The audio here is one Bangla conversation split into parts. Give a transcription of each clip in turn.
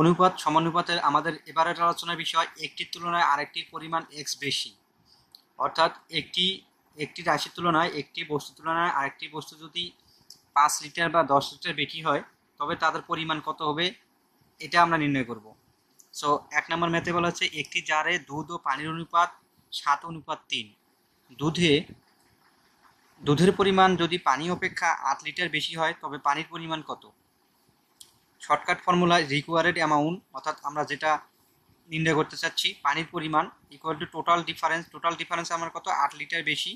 অনুপাত সমানুপাতের আমাদের এবারের আলোচনার বিষয় একটির তুলনায় আরেকটির পরিমাণ এক্স বেশি অর্থাৎ একটি একটি রাশির তুলনায় একটি বস্তুর তুলনায় আরেকটি বস্তু যদি পাঁচ লিটার বা দশ লিটার বেশি হয় তবে তাদের পরিমাণ কত হবে এটা আমরা নির্ণয় করব সো এক নম্বর ম্যাথে বলা হচ্ছে একটি জারে দুধ ও পানির অনুপাত সাত অনুপাত তিন দুধে দুধের পরিমাণ যদি পানি অপেক্ষা আট লিটার বেশি হয় তবে পানির পরিমাণ কত শর্টকাট ফর্মুলা রিকোয়ারেড অ্যামাউন্ট অর্থাৎ আমরা যেটা নির্ণয় করতে চাচ্ছি পানির পরিমাণ equal to total difference total difference আমার কত আট লিটার বেশি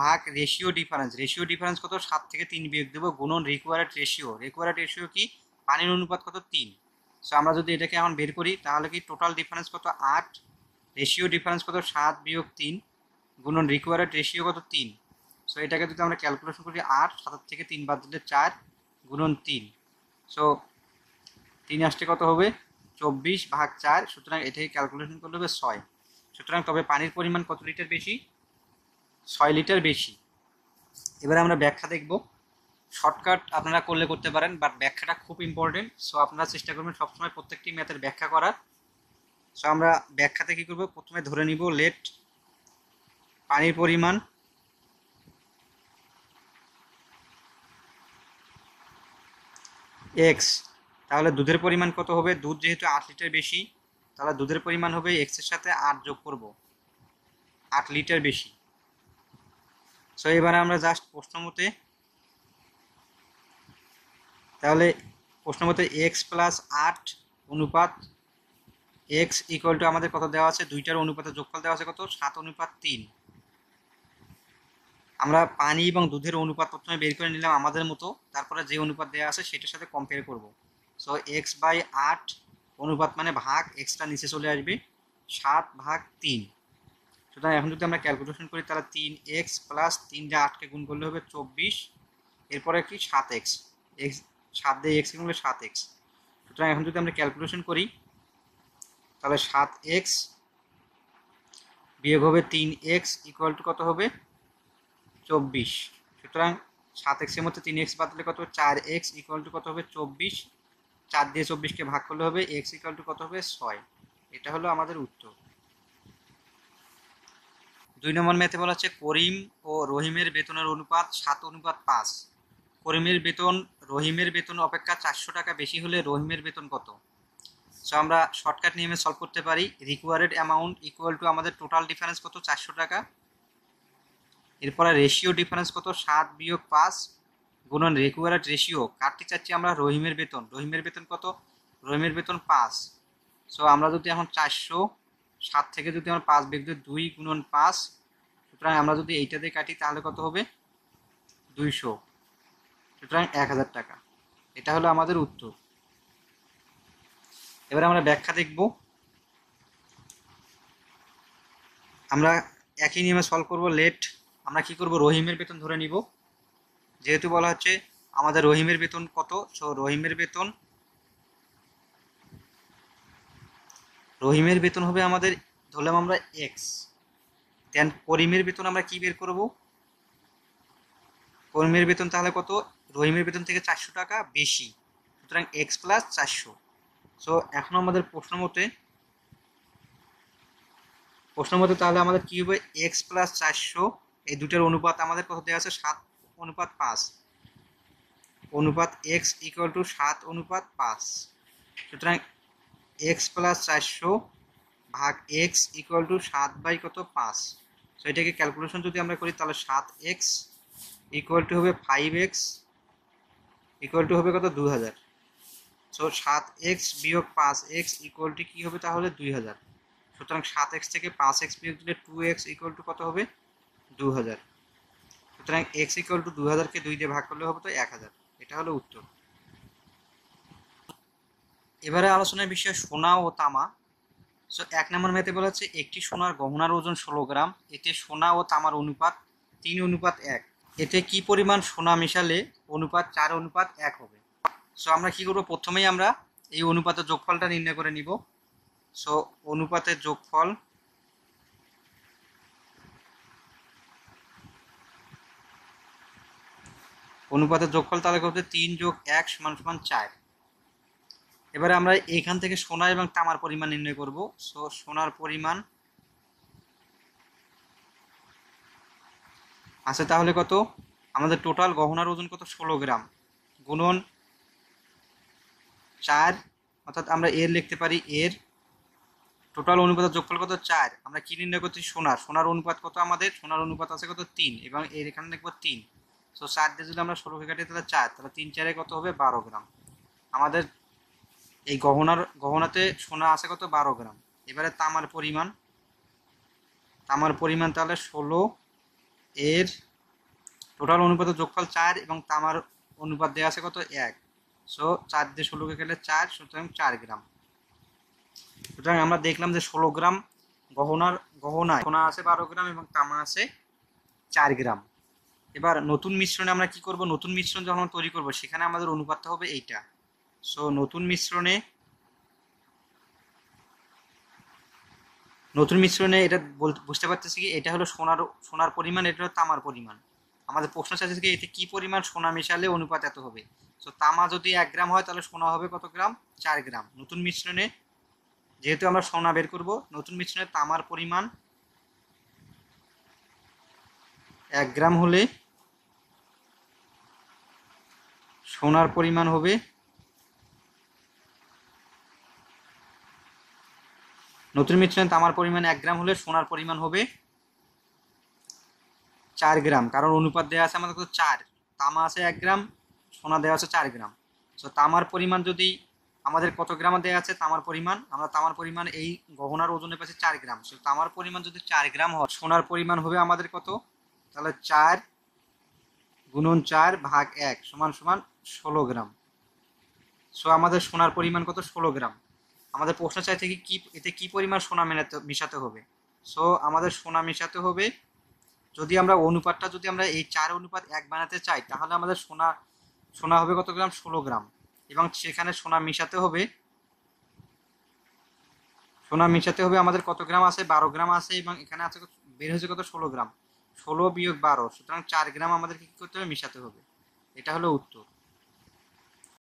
ভাগ রেশিও ডিফারেন্স রেশিও ডিফারেন্স কত সাত থেকে তিন বিয়োগ দেবো গুণন রিকোয়ারেড রেশিও রিকোয়ারেড রেশিও কি পানির অনুপাত কত তিন সো আমরা যদি এটাকে এখন বের করি তাহলে কি টোটাল ডিফারেন্স কত আট রেশিও ডিফারেন্স কত সাত বিয়োগ তিন গুণন রিকোয়ারেড রেশিও কত তিন সো এটাকে যদি আমরা ক্যালকুলেশন করি আট সাত থেকে তিন বাদ দিলে চার গুণন তিন সো তিন আসতে কত হবে চব্বিশ ভাগ চার সুতরাং এটাকে ক্যালকুলেশন করলে হবে ছয় সুতরাং তবে পানির পরিমাণ কত লিটার বেশি ছয় লিটার বেশি এবার আমরা ব্যাখ্যা দেখব শর্টকাট আপনারা করলে করতে পারেন বাট ব্যাখ্যাটা খুব ইম্পর্টেন্ট সো আপনারা চেষ্টা করবেন সবসময় প্রত্যেকটি ম্যাথের ব্যাখ্যা করার সো আমরা ব্যাখ্যাতে কী করব প্রথমে ধরে নিব লেট পানির পরিমাণ এক্স তাহলে দুধের পরিমাণ কত হবে দুধ যেহেতু আট লিটার বেশি তাহলে দুধের পরিমাণ হবে এক্সের সাথে আট যোগ করব আট লিটার বেশি সো এবারে আমরা জাস্ট প্রশ্ন মতে তাহলে প্রশ্ন মতে এক্স প্লাস আট অনুপাত এক্স ইকুয়াল টু আমাদের কত দেওয়া আছে দুইটার অনুপাতে যোগফল দেওয়া আছে কত সাত অনুপাত তিন আমরা পানি এবং দুধের অনুপাত প্রথমে বের করে নিলাম আমাদের মতো তারপরে যে অনুপাত দেওয়া আছে সেটার সাথে কম্পেয়ার করবো সো এক্স বাই আট অনুপাত মানে ভাগ এক্সটা নিচে চলে আসবে সাত ভাগ তিন সুতরাং এখন যদি আমরা ক্যালকুলেশন করি তাহলে তিন এক্স প্লাস তিনটা আটকে গুণ করলে হবে চব্বিশ এরপরে কি সাত এক্স এক্স সাত দিয়ে এক্স গুণলে সাত এক্স সুতরাং এখন যদি আমরা ক্যালকুলেশন করি তাহলে সাত এক্স বিয়োগ হবে তিন এক্স ইকুয়াল টু কত হবে চব্বিশ সুতরাং সাত এক্সের মধ্যে তিন এক্স বাদলে কত হবে চার এক্স ইকুয়াল টু কত হবে চব্বিশ চার দিয়ে চব্বিশকে ভাগ করলে হবে এক্স ইকাল টু কত হবে ছয় এটা হলো আমাদের উত্তর দুই নম্বর ম্যাথে বলা হচ্ছে করিম ও রহিমের বেতনের অনুপাত সাত অনুপাত পাঁচ করিমের বেতন রহিমের বেতন অপেক্ষা চারশো টাকা বেশি হলে রহিমের বেতন কত সো আমরা শর্টকাট নিয়মে সলভ করতে পারি রিকোয়ারেড অ্যামাউন্ট ইকুয়াল টু আমাদের টোটাল ডিফারেন্স কত চারশো টাকা এরপরে রেশিও ডিফারেন্স কত সাত বিয়োগ পাঁচ গুণন রেকুয়ারড রেশিও কাটতে চাচ্ছি আমরা রহিমের বেতন রহিমের বেতন কত রহিমের বেতন পাঁচ সো আমরা যদি এখন চারশো সাত থেকে যদি আমরা পাঁচ বেগ দিই দুই গুণন পাঁচ সুতরাং আমরা যদি এইটা দিয়ে কাটি তাহলে কত হবে দুইশো সুতরাং এক হাজার টাকা এটা হলো আমাদের উত্তর এবার আমরা ব্যাখ্যা দেখব আমরা একই নিয়মে সলভ করব লেট আমরা কি করব রহিমের বেতন ধরে নিব যেহেতু বলা হচ্ছে আমাদের রহিমের বেতন কত সো রহিমের বেতন রহিমের বেতন হবে আমাদের ধরলাম আমরা এক্স দেন করিমের বেতন আমরা কি বের করব করিমের বেতন তাহলে কত রহিমের বেতন থেকে চারশো টাকা বেশি সুতরাং এক্স প্লাস চারশো সো এখন আমাদের প্রশ্ন মতে প্রশ্ন মতে তাহলে আমাদের কি হবে এক্স প্লাস চারশো এই দুটার অনুপাত আমাদের কত দেওয়া আছে সাত অনুপাত পাঁচ অনুপাত এক্স ইকুয়াল টু সাত অনুপাত পাঁচ সুতরাং এক্স প্লাস চারশো ভাগ এক্স ইকুয়াল টু সাত বাই কত পাঁচ সো এটাকে ক্যালকুলেশন যদি আমরা করি তাহলে সাত এক্স ইকুয়াল টু হবে ফাইভ এক্স ইকুয়াল টু হবে কত দু হাজার সো সাত এক্স বিয়োগ পাঁচ এক্স ইকুয়াল টু কী হবে তাহলে দুই হাজার সুতরাং সাত এক্স থেকে পাঁচ এক্স বিয়োগ দিলে টু এক্স ইকুয়াল টু কত হবে দু হাজার সুতরাং এক্স ইকুয়াল টু দুই হাজারকে দুই দিয়ে ভাগ করলে হবে তো এক হাজার এটা হলো উত্তর এবারে আলোচনার বিষয় সোনা ও তামা সো এক নম্বর মেতে বলা হচ্ছে একটি সোনার গহনার ওজন ষোলো গ্রাম এতে সোনা ও তামার অনুপাত তিন অনুপাত এক এতে কি পরিমাণ সোনা মেশালে অনুপাত চার অনুপাত এক হবে সো আমরা কি করবো প্রথমেই আমরা এই অনুপাতের যোগফলটা নির্ণয় করে নিব সো অনুপাতের যোগফল অনুপাতের যোগফল তাহলে করতে তিন যোগ এক সমান সমান চার এবারে আমরা এখান থেকে সোনা এবং তামার পরিমাণ নির্ণয় করব সো সোনার পরিমাণ আছে তাহলে কত আমাদের টোটাল গহনার ওজন কত ষোলো গ্রাম গুণন চার অর্থাৎ আমরা এর লিখতে পারি এর টোটাল অনুপাতের যোগফল কত চার আমরা কি নির্ণয় করছি সোনার সোনার অনুপাত কত আমাদের সোনার অনুপাত আছে কত তিন এবং এর এখানে দেখবো তিন সো চার দিয়ে যদি আমরা ষোলোকে কাটি তাহলে চার তাহলে তিন চারে কত হবে বারো গ্রাম আমাদের এই গহনার গহনাতে সোনা আছে কত বারো গ্রাম এবারে তামার পরিমাণ তামার পরিমাণ তাহলে ষোলো এর টোটাল অনুপাত যোগফল চার এবং তামার অনুপাত দেওয়া আছে কত এক সো চার দিয়ে ষোলোকে গেলে চার সুতরাং চার গ্রাম সুতরাং আমরা দেখলাম যে ষোলো গ্রাম গহনার গহনায় সোনা আছে বারো গ্রাম এবং তামা আছে চার গ্রাম এবার নতুন মিশ্রণে আমরা কি করব নতুন মিশ্রণ যখন তৈরি করব সেখানে আমাদের অনুপাতটা হবে এইটা সো নতুন মিশ্রণে নতুন মিশ্রণে এটা বুঝতে পারতেছি কি এটা হলো সোনার সোনার পরিমাণ এটা হলো তামার পরিমাণ আমাদের প্রশ্ন চাইছে কি এতে কি পরিমাণ সোনা মেশালে অনুপাত এত হবে সো তামা যদি এক গ্রাম হয় তাহলে সোনা হবে কত গ্রাম চার গ্রাম নতুন মিশ্রণে যেহেতু আমরা সোনা বের করব নতুন মিশ্রণে তামার পরিমাণ এক গ্রাম হলে সোনার পরিমাণ হবে নতুন মিশ্রণে তামার পরিমাণ এক গ্রাম হলে সোনার পরিমাণ হবে চার গ্রাম কারণ অনুপাত দেওয়া আছে আমাদের তো চার তামা আছে এক গ্রাম সোনা দেওয়া আছে চার গ্রাম সো তামার পরিমাণ যদি আমাদের কত গ্রাম দেওয়া আছে তামার পরিমাণ আমরা তামার পরিমাণ এই গহনার ওজনের পাশে চার গ্রাম সো তামার পরিমাণ যদি চার গ্রাম হয় সোনার পরিমাণ হবে আমাদের কত তাহলে চার গুণন চার ভাগ এক সমান সমান ষোলো গ্রাম সো আমাদের সোনার পরিমাণ কত ষোলো গ্রাম আমাদের প্রশ্ন চাই থেকে কি এতে কি পরিমাণ সোনা মেলাতে মিশাতে হবে সো আমাদের সোনা মেশাতে হবে যদি আমরা অনুপাতটা যদি আমরা এই চার অনুপাত এক বানাতে চাই তাহলে আমাদের সোনা সোনা হবে কত গ্রাম ষোলো গ্রাম এবং সেখানে সোনা মিশাতে হবে সোনা মিশাতে হবে আমাদের কত গ্রাম আছে বারো গ্রাম আছে এবং এখানে আছে বের হয়েছে কত ষোলো গ্রাম ষোলো বিয়োগ বারো সুতরাং চার গ্রাম আমাদেরকে কী করতে হবে মিশাতে হবে এটা হলো উত্তর